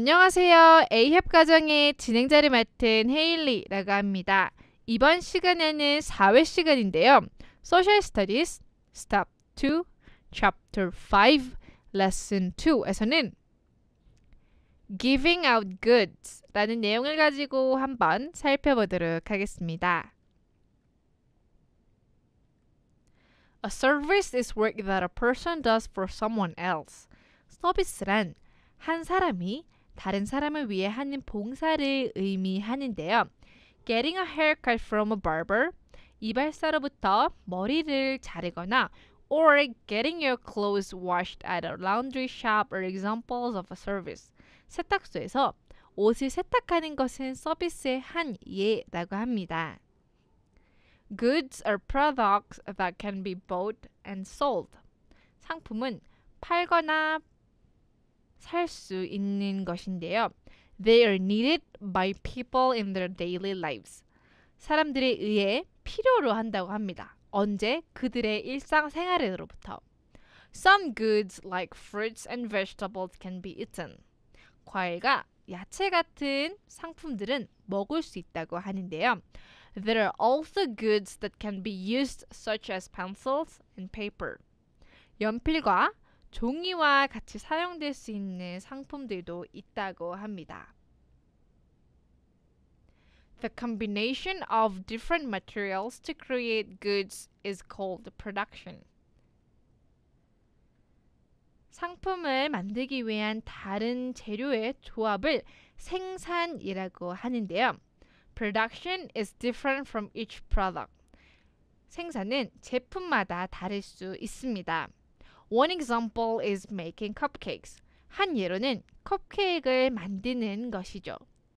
안녕하세요. A협 과정의 진행자를 맡은 헤일리라고 합니다. 이번 시간에는 4회 시간인데요. Social Studies Step 2 Chapter 5 Lesson 2에서는 Giving out goods 라는 내용을 가지고 한번 살펴보도록 하겠습니다. A service is work that a person does for someone else. 서비스란 한 사람이 다른 사람을 위해 하는 봉사를 의미하는데요. Getting a haircut from a barber, 이발사로부터 머리를 자르거나 or getting your clothes washed at a laundry shop are examples of a service. 세탁소에서 옷을 세탁하는 것은 서비스의 한 예라고 합니다. Goods are products that can be bought and sold. 상품은 팔거나 살수 있는 것인데요. They are needed by people in their daily lives. 사람들에 의해 필요로 한다고 합니다. 언제 그들의 일상생활에로부터. Some goods like fruits and vegetables can be eaten. 과일과 야채 같은 상품들은 먹을 수 있다고 하는데요. There are also goods that can be used such as pencils and paper. 연필과 종이와 같이 사용될 수 있는 상품들도 있다고 합니다. The combination of different materials to create goods is called production. 상품을 만들기 위한 다른 재료의 조합을 생산이라고 하는데요. Production is different from each product. 생산은 제품마다 다를 수 있습니다. One example is making cupcakes. 한 예로는 컵케이크를 만드는 것이죠.